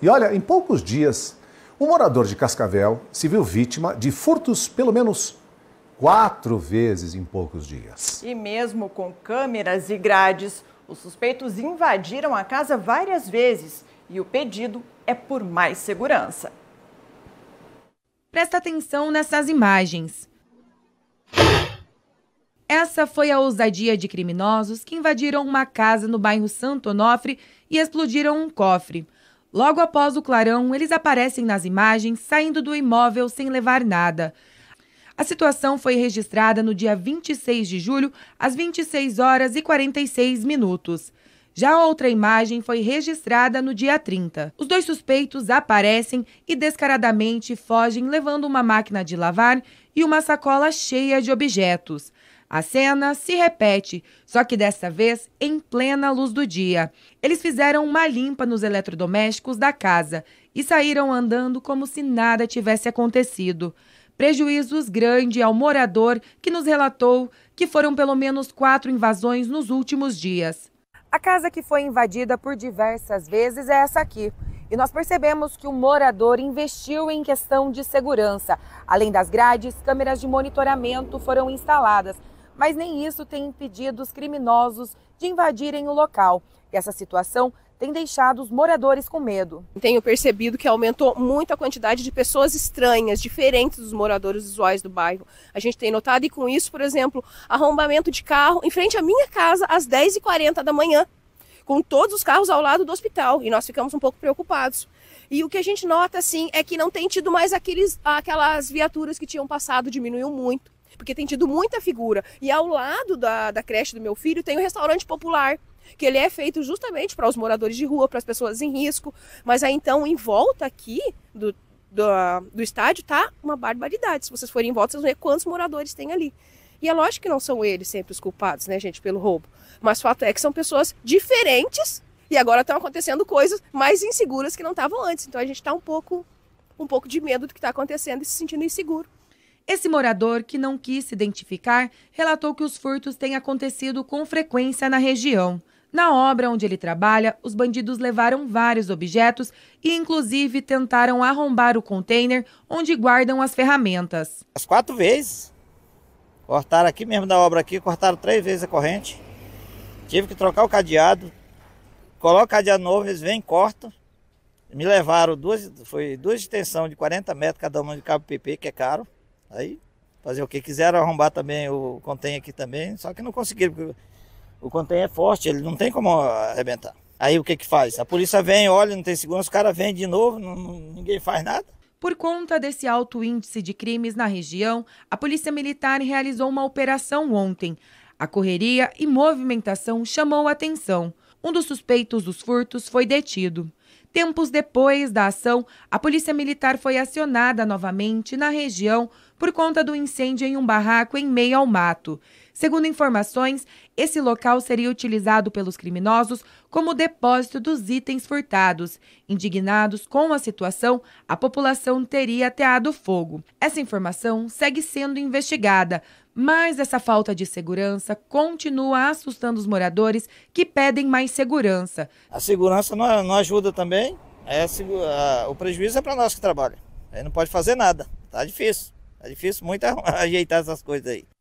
E olha, em poucos dias, um morador de Cascavel se viu vítima de furtos pelo menos quatro vezes em poucos dias. E mesmo com câmeras e grades, os suspeitos invadiram a casa várias vezes e o pedido é por mais segurança. Presta atenção nessas imagens. Essa foi a ousadia de criminosos que invadiram uma casa no bairro Santo Onofre e explodiram um cofre. Logo após o clarão, eles aparecem nas imagens saindo do imóvel sem levar nada. A situação foi registrada no dia 26 de julho, às 26 horas e 46 minutos. Já outra imagem foi registrada no dia 30. Os dois suspeitos aparecem e descaradamente fogem levando uma máquina de lavar e uma sacola cheia de objetos. A cena se repete, só que dessa vez em plena luz do dia. Eles fizeram uma limpa nos eletrodomésticos da casa e saíram andando como se nada tivesse acontecido. Prejuízos grande ao morador que nos relatou que foram pelo menos quatro invasões nos últimos dias. A casa que foi invadida por diversas vezes é essa aqui. E nós percebemos que o morador investiu em questão de segurança. Além das grades, câmeras de monitoramento foram instaladas mas nem isso tem impedido os criminosos de invadirem o local. E essa situação tem deixado os moradores com medo. Tenho percebido que aumentou muito a quantidade de pessoas estranhas, diferentes dos moradores usuais do bairro. A gente tem notado, e com isso, por exemplo, arrombamento de carro em frente à minha casa às 10h40 da manhã, com todos os carros ao lado do hospital, e nós ficamos um pouco preocupados. E o que a gente nota, assim, é que não tem tido mais aqueles, aquelas viaturas que tinham passado, diminuiu muito porque tem tido muita figura. E ao lado da, da creche do meu filho tem o restaurante popular, que ele é feito justamente para os moradores de rua, para as pessoas em risco. Mas aí então, em volta aqui do, do, do estádio, tá uma barbaridade. Se vocês forem em volta, vocês vão ver quantos moradores tem ali. E é lógico que não são eles sempre os culpados, né, gente, pelo roubo. Mas o fato é que são pessoas diferentes e agora estão acontecendo coisas mais inseguras que não estavam antes. Então a gente está um pouco, um pouco de medo do que está acontecendo e se sentindo inseguro. Esse morador, que não quis se identificar, relatou que os furtos têm acontecido com frequência na região. Na obra onde ele trabalha, os bandidos levaram vários objetos e, inclusive, tentaram arrombar o container onde guardam as ferramentas. As quatro vezes. Cortaram aqui mesmo da obra aqui, cortaram três vezes a corrente. Tive que trocar o cadeado. Coloca o cadeado novo, eles vêm, cortam. Me levaram duas, foi duas extensões de 40 metros cada uma de cabo PP, que é caro. Aí fazer o que quiseram arrombar também o contém aqui também, só que não conseguiram, porque o contém é forte, ele não tem como arrebentar. Aí o que que faz? A polícia vem, olha, não tem segurança, os caras vêm de novo, não, ninguém faz nada. Por conta desse alto índice de crimes na região, a Polícia Militar realizou uma operação ontem. A correria e movimentação chamou a atenção. Um dos suspeitos dos furtos foi detido. Tempos depois da ação, a Polícia Militar foi acionada novamente na região por conta do incêndio em um barraco em meio ao mato. Segundo informações, esse local seria utilizado pelos criminosos como depósito dos itens furtados. Indignados com a situação, a população teria ateado fogo. Essa informação segue sendo investigada, mas essa falta de segurança continua assustando os moradores que pedem mais segurança. A segurança não, não ajuda também. É a, a, o prejuízo é para nós que trabalham. Aí não pode fazer nada. Tá difícil. Tá difícil muito ajeitar essas coisas aí.